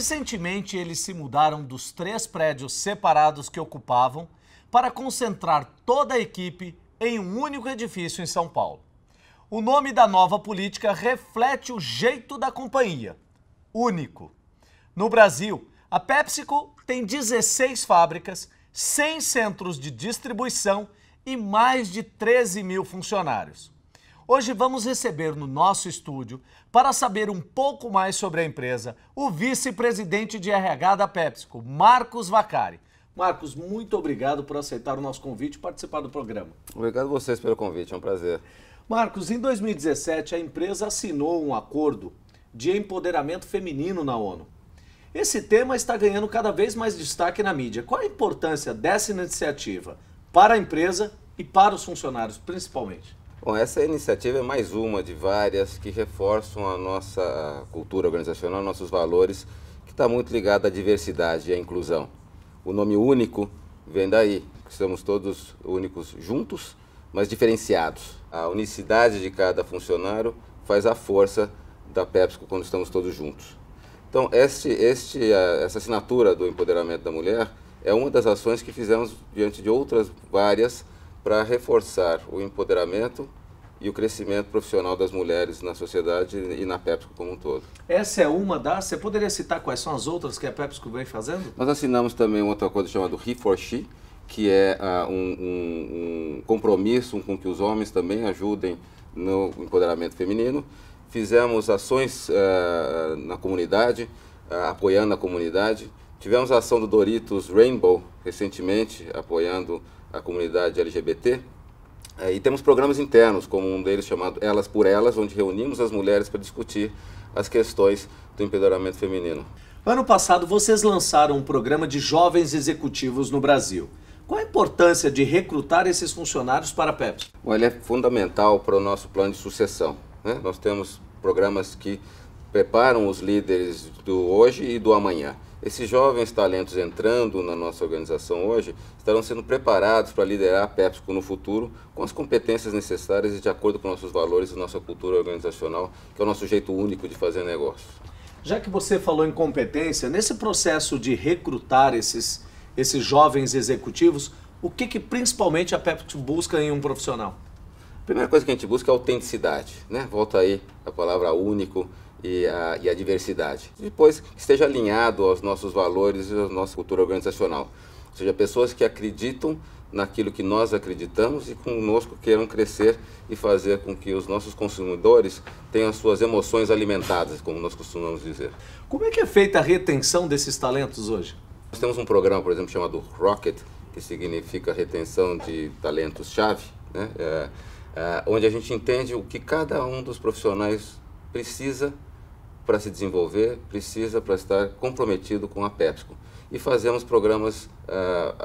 Recentemente, eles se mudaram dos três prédios separados que ocupavam para concentrar toda a equipe em um único edifício em São Paulo. O nome da nova política reflete o jeito da companhia: único. No Brasil, a PepsiCo tem 16 fábricas, 100 centros de distribuição e mais de 13 mil funcionários. Hoje vamos receber no nosso estúdio para saber um pouco mais sobre a empresa, o vice-presidente de RH da PepsiCo, Marcos Vacari. Marcos, muito obrigado por aceitar o nosso convite e participar do programa. Obrigado a vocês pelo convite, é um prazer. Marcos, em 2017 a empresa assinou um acordo de empoderamento feminino na ONU. Esse tema está ganhando cada vez mais destaque na mídia. Qual a importância dessa iniciativa para a empresa e para os funcionários, principalmente? Bom, essa iniciativa é mais uma de várias que reforçam a nossa cultura organizacional, nossos valores, que está muito ligada à diversidade e à inclusão. O nome único vem daí, que somos todos únicos juntos, mas diferenciados. A unicidade de cada funcionário faz a força da PepsiCo quando estamos todos juntos. Então, este, este, essa assinatura do empoderamento da mulher é uma das ações que fizemos diante de outras várias para reforçar o empoderamento e o crescimento profissional das mulheres na sociedade e na PepsiCo como um todo. Essa é uma das? Você poderia citar quais são as outras que a PepsiCo vem fazendo? Nós assinamos também outra coisa chamada he for she que é uh, um, um, um, compromisso com que os homens também ajudem no empoderamento feminino. Fizemos ações uh, na comunidade, uh, apoiando a comunidade. Tivemos a ação do Doritos Rainbow recentemente, apoiando a comunidade LGBT. É, e temos programas internos, como um deles chamado Elas por Elas, onde reunimos as mulheres para discutir as questões do empoderamento feminino. Ano passado, vocês lançaram um programa de jovens executivos no Brasil. Qual a importância de recrutar esses funcionários para a Pepsi? Bom, ele é fundamental para o nosso plano de sucessão. Né? Nós temos programas que preparam os líderes do hoje e do amanhã. Esses jovens talentos entrando na nossa organização hoje estarão sendo preparados para liderar a PepsiCo no futuro com as competências necessárias e de acordo com nossos valores e nossa cultura organizacional, que é o nosso jeito único de fazer negócio. Já que você falou em competência, nesse processo de recrutar esses, esses jovens executivos, o que, que principalmente a Pepsi busca em um profissional? A primeira coisa que a gente busca é autenticidade, né? Volta aí a palavra único, e a, e a diversidade. Depois, esteja alinhado aos nossos valores e à nossa cultura organizacional. Ou seja, pessoas que acreditam naquilo que nós acreditamos e conosco queiram crescer e fazer com que os nossos consumidores tenham suas emoções alimentadas, como nós costumamos dizer. Como é que é feita a retenção desses talentos hoje? Nós temos um programa, por exemplo, chamado Rocket, que significa retenção de talentos-chave, né? É, é, onde a gente entende o que cada um dos profissionais precisa para se desenvolver, precisa para estar comprometido com a PEPSCO. E fazemos programas uh,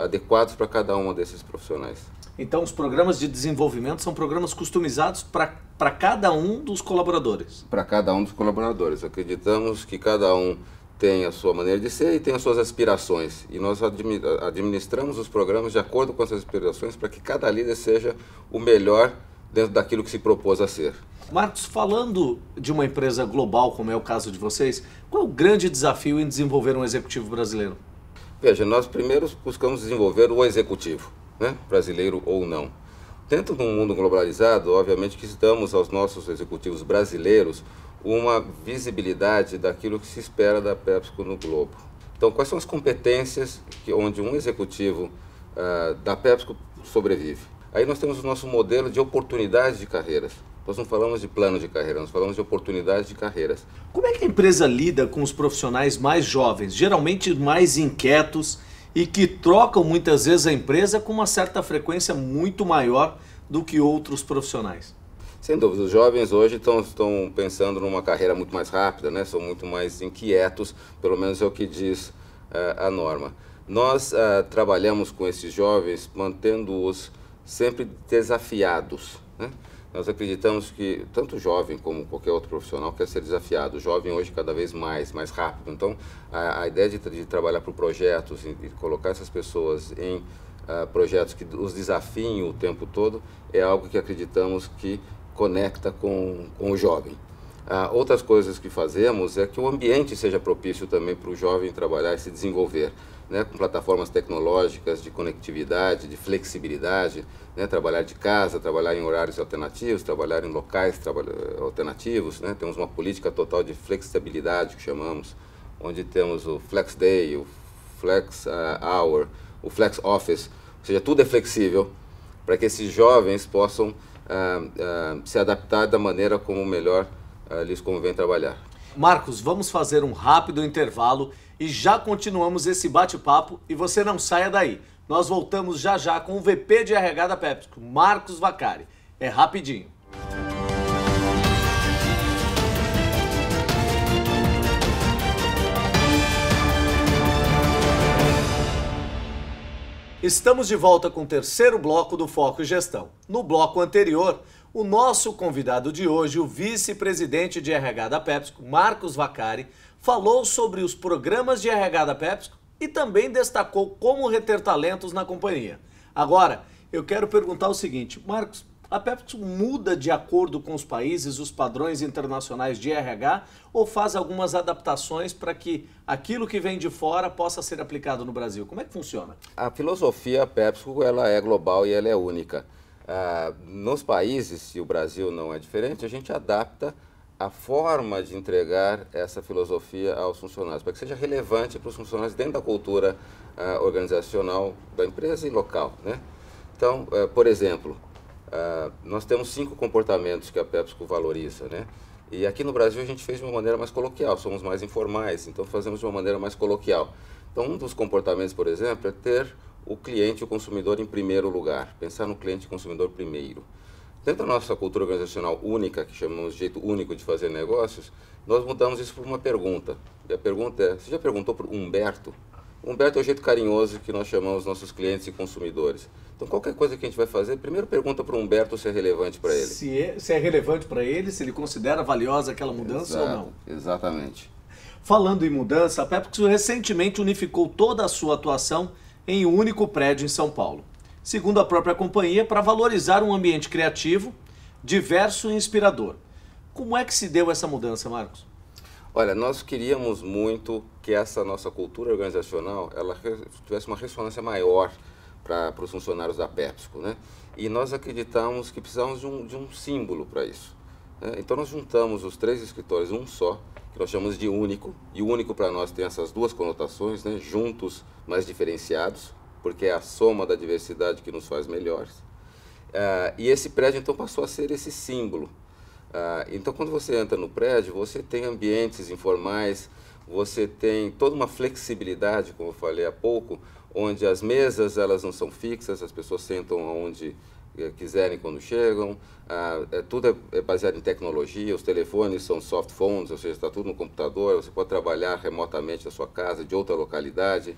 adequados para cada um desses profissionais. Então, os programas de desenvolvimento são programas customizados para cada um dos colaboradores? Para cada um dos colaboradores. Acreditamos que cada um tem a sua maneira de ser e tem as suas aspirações. E nós administramos os programas de acordo com essas aspirações para que cada líder seja o melhor dentro daquilo que se propôs a ser. Marcos, falando de uma empresa global, como é o caso de vocês, qual é o grande desafio em desenvolver um executivo brasileiro? Veja, nós primeiro buscamos desenvolver o executivo, né? brasileiro ou não. Dentro de um mundo globalizado, obviamente que damos aos nossos executivos brasileiros uma visibilidade daquilo que se espera da PepsiCo no globo. Então, quais são as competências que, onde um executivo uh, da PepsiCo sobrevive? Aí nós temos o nosso modelo de oportunidades de carreiras. Nós não falamos de plano de carreira, nós falamos de oportunidades de carreiras. Como é que a empresa lida com os profissionais mais jovens, geralmente mais inquietos e que trocam muitas vezes a empresa com uma certa frequência muito maior do que outros profissionais? Sem dúvida, os jovens hoje estão, estão pensando numa carreira muito mais rápida, né? são muito mais inquietos, pelo menos é o que diz uh, a norma. Nós uh, trabalhamos com esses jovens mantendo-os sempre desafiados. Né? Nós acreditamos que tanto o jovem como qualquer outro profissional quer ser desafiado. O jovem hoje cada vez mais, mais rápido. Então, a, a ideia de, de trabalhar por projetos e colocar essas pessoas em uh, projetos que os desafiem o tempo todo é algo que acreditamos que conecta com, com o jovem. Uh, outras coisas que fazemos é que o ambiente seja propício também para o jovem trabalhar e se desenvolver né, com plataformas tecnológicas de conectividade, de flexibilidade, né, trabalhar de casa, trabalhar em horários alternativos, trabalhar em locais alternativos. Né, temos uma política total de flexibilidade, que chamamos, onde temos o Flex Day, o Flex uh, Hour, o Flex Office, ou seja, tudo é flexível para que esses jovens possam uh, uh, se adaptar da maneira como melhor lhes convém trabalhar. Marcos, vamos fazer um rápido intervalo e já continuamos esse bate-papo e você não saia daí. Nós voltamos já já com o VP de RH da PepsiCo, Marcos Vacari. É rapidinho. Estamos de volta com o terceiro bloco do Foco e Gestão. No bloco anterior, o nosso convidado de hoje, o vice-presidente de RH da PepsiCo, Marcos Vacari, falou sobre os programas de RH da PepsiCo e também destacou como reter talentos na companhia. Agora, eu quero perguntar o seguinte, Marcos, a PepsiCo muda de acordo com os países os padrões internacionais de RH ou faz algumas adaptações para que aquilo que vem de fora possa ser aplicado no Brasil? Como é que funciona? A filosofia PepsiCo ela é global e ela é única. Ah, nos países, e o Brasil não é diferente, a gente adapta a forma de entregar essa filosofia aos funcionários, para que seja relevante para os funcionários dentro da cultura uh, organizacional da empresa e local. Né? Então, uh, por exemplo, uh, nós temos cinco comportamentos que a PepsiCo valoriza. Né? E aqui no Brasil a gente fez de uma maneira mais coloquial, somos mais informais, então fazemos de uma maneira mais coloquial. Então, um dos comportamentos, por exemplo, é ter o cliente, o consumidor em primeiro lugar, pensar no cliente e consumidor primeiro. Dentro da nossa cultura organizacional única, que chamamos de jeito único de fazer negócios, nós mudamos isso por uma pergunta. E a pergunta é: você já perguntou para Humberto? Humberto é o jeito carinhoso que nós chamamos nossos clientes e consumidores. Então, qualquer coisa que a gente vai fazer, primeiro pergunta para o Humberto se é relevante para ele. Se é, se é relevante para ele, se ele considera valiosa aquela mudança Exato, ou não. Exatamente. Falando em mudança, a Pepsi recentemente unificou toda a sua atuação em um único prédio em São Paulo segundo a própria companhia, para valorizar um ambiente criativo, diverso e inspirador. Como é que se deu essa mudança, Marcos? Olha, nós queríamos muito que essa nossa cultura organizacional ela tivesse uma ressonância maior para os funcionários da PepsiCo, né? E nós acreditamos que precisávamos de um, de um símbolo para isso. Né? Então nós juntamos os três escritórios um só, que nós chamamos de único, e o único para nós tem essas duas conotações, né? juntos, mas diferenciados, porque é a soma da diversidade que nos faz melhores. Uh, e esse prédio então passou a ser esse símbolo. Uh, então, quando você entra no prédio, você tem ambientes informais, você tem toda uma flexibilidade, como eu falei há pouco, onde as mesas elas não são fixas, as pessoas sentam onde eh, quiserem quando chegam, ah, é, tudo é, é baseado em tecnologia, os telefones são soft phones, ou seja, está tudo no computador, você pode trabalhar remotamente da sua casa, de outra localidade,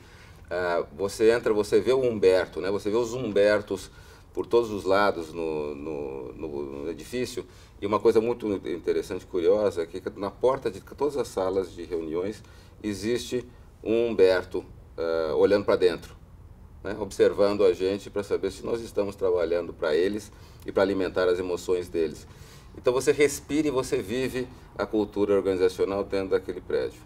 ah, você entra, você vê o Humberto, né? Você vê os Humbertos por todos os lados no, no, no edifício. E uma coisa muito interessante, curiosa, é que na porta de todas as salas de reuniões existe um Humberto ah, olhando para dentro, né? observando a gente para saber se nós estamos trabalhando para eles e para alimentar as emoções deles. Então você respira e você vive a cultura organizacional dentro daquele prédio.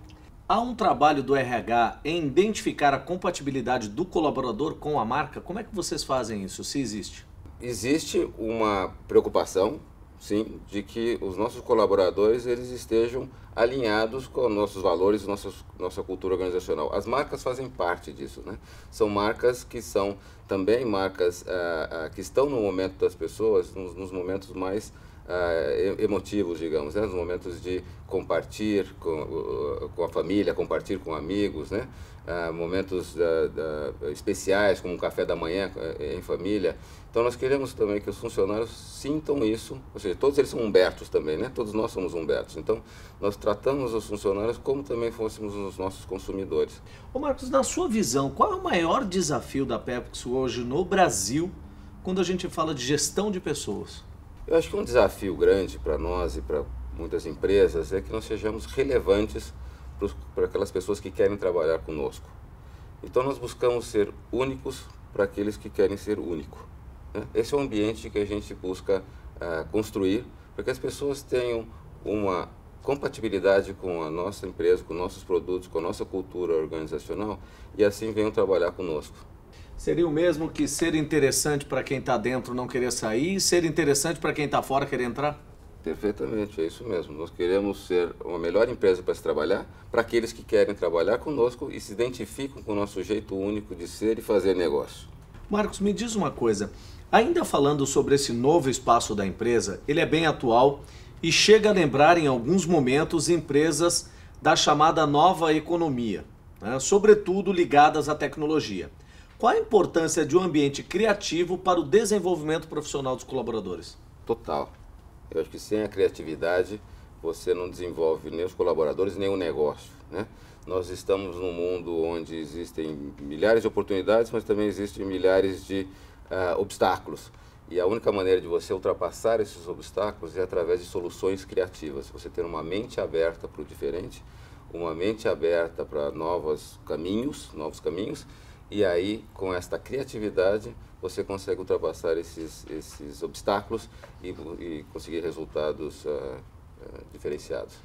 Há um trabalho do RH em identificar a compatibilidade do colaborador com a marca? Como é que vocês fazem isso, se existe? Existe uma preocupação sim, de que os nossos colaboradores eles estejam alinhados com nossos valores, nossa nossa cultura organizacional. As marcas fazem parte disso, né? São marcas que são também marcas ah, ah, que estão no momento das pessoas, nos, nos momentos mais ah, emotivos, digamos, né? nos momentos de compartilhar com, com a família, compartilhar com amigos, né? Ah, momentos especiais, como um café da manhã eh, em família. Então nós queremos também que os funcionários sintam isso, ou seja, todos eles são Humbertos também, né? Todos nós somos Humbertos. Então nós tratamos os funcionários como também fôssemos os nossos consumidores. Ô Marcos, na sua visão, qual é o maior desafio da Pepsi hoje no Brasil quando a gente fala de gestão de pessoas? Eu acho que um desafio grande para nós e para muitas empresas é que nós sejamos relevantes para aquelas pessoas que querem trabalhar conosco. Então nós buscamos ser únicos para aqueles que querem ser únicos. Esse é o ambiente que a gente busca uh, construir para que as pessoas tenham uma compatibilidade com a nossa empresa, com nossos produtos, com a nossa cultura organizacional e assim venham trabalhar conosco. Seria o mesmo que ser interessante para quem está dentro não querer sair e ser interessante para quem está fora querer entrar? Perfeitamente, é isso mesmo. Nós queremos ser uma melhor empresa para se trabalhar, para aqueles que querem trabalhar conosco e se identificam com o nosso jeito único de ser e fazer negócio. Marcos, me diz uma coisa. Ainda falando sobre esse novo espaço da empresa, ele é bem atual e chega a lembrar em alguns momentos empresas da chamada nova economia, né? sobretudo ligadas à tecnologia. Qual a importância de um ambiente criativo para o desenvolvimento profissional dos colaboradores? Total. Eu acho que sem a criatividade você não desenvolve nem os colaboradores nem o negócio, né? Nós estamos num mundo onde existem milhares de oportunidades, mas também existem milhares de uh, obstáculos. E a única maneira de você ultrapassar esses obstáculos é através de soluções criativas. Você ter uma mente aberta para o diferente, uma mente aberta para novos caminhos, novos caminhos, e aí com esta criatividade você consegue ultrapassar esses esses obstáculos e, e conseguir resultados uh, uh, diferenciados.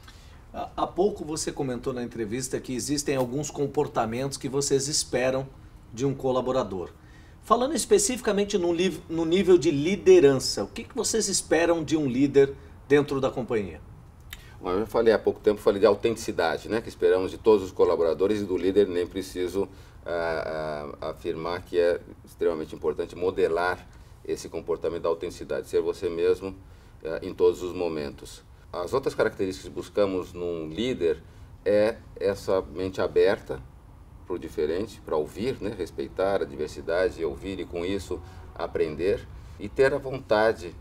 Há pouco você comentou na entrevista que existem alguns comportamentos que vocês esperam de um colaborador. Falando especificamente no, no nível de liderança, o que, que vocês esperam de um líder dentro da companhia? Bom, eu falei há pouco tempo, falei de autenticidade, né, que esperamos de todos os colaboradores e do líder, nem preciso ah, ah, afirmar que é extremamente importante modelar esse comportamento da autenticidade, ser você mesmo ah, em todos os momentos. As outras características que buscamos num líder é essa é mente aberta, para o diferente, para ouvir, né? respeitar a diversidade, ouvir e com isso aprender e ter a vontade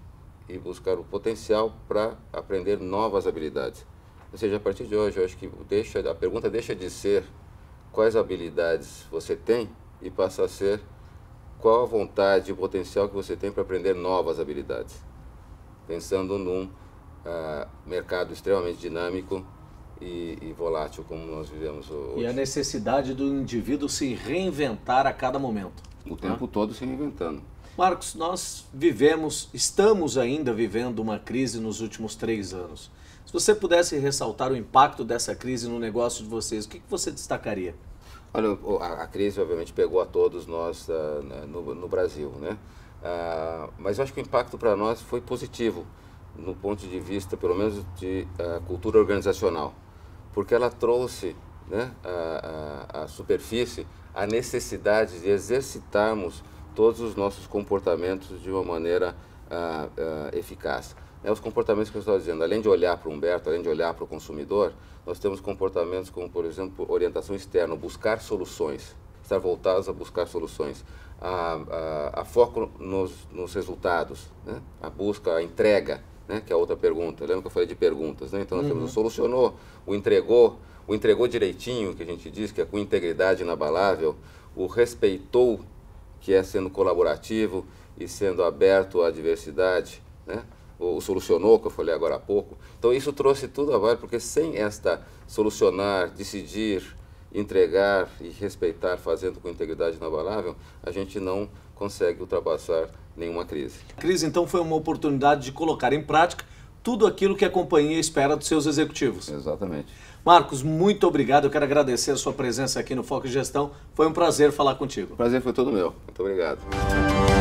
e buscar o potencial para aprender novas habilidades. Ou seja, a partir de hoje, eu acho que deixa, a pergunta deixa de ser quais habilidades você tem e passa a ser qual a vontade e o potencial que você tem para aprender novas habilidades. Pensando num uh, mercado extremamente dinâmico, e, e, volátil como nós vivemos hoje. E a necessidade do indivíduo se reinventar a cada momento. O né? tempo todo se reinventando. Marcos, nós vivemos, estamos ainda vivendo uma crise nos últimos três anos. Se você pudesse ressaltar o impacto dessa crise no negócio de vocês, o que, você destacaria? Olha, a crise obviamente pegou a todos nós ah, né, no, Brasil, né? Ah, mas eu acho que o impacto para nós foi positivo, no ponto de vista, pelo menos, de ah, cultura organizacional porque ela trouxe né, à, superfície a necessidade de exercitarmos todos os nossos comportamentos de uma maneira ah, ah, eficaz. É os comportamentos que eu estou dizendo, além de olhar para o Humberto, além de olhar para o consumidor, nós temos comportamentos como, por exemplo, orientação externa, buscar soluções, estar voltados a buscar soluções, a, a, a foco nos, nos resultados, né? a busca, a entrega, né, que é a outra pergunta. Lembra que eu falei de perguntas, né? Então nós assim, uhum. temos o solucionou, o entregou, o entregou direitinho, que a gente diz que é com integridade inabalável, o respeitou, que é sendo colaborativo e sendo aberto à diversidade, né? O, o solucionou, que eu falei agora há pouco. Então isso trouxe tudo a vale, porque sem esta solucionar, decidir, entregar e respeitar fazendo com integridade inabalável, a gente não consegue ultrapassar nenhuma crise. A crise, então, foi uma oportunidade de colocar em prática tudo aquilo que a companhia espera dos seus executivos. Exatamente. Marcos, muito obrigado. Eu quero agradecer a sua presença aqui no Foco de Gestão. Foi um prazer falar contigo. Prazer foi todo meu. Muito obrigado.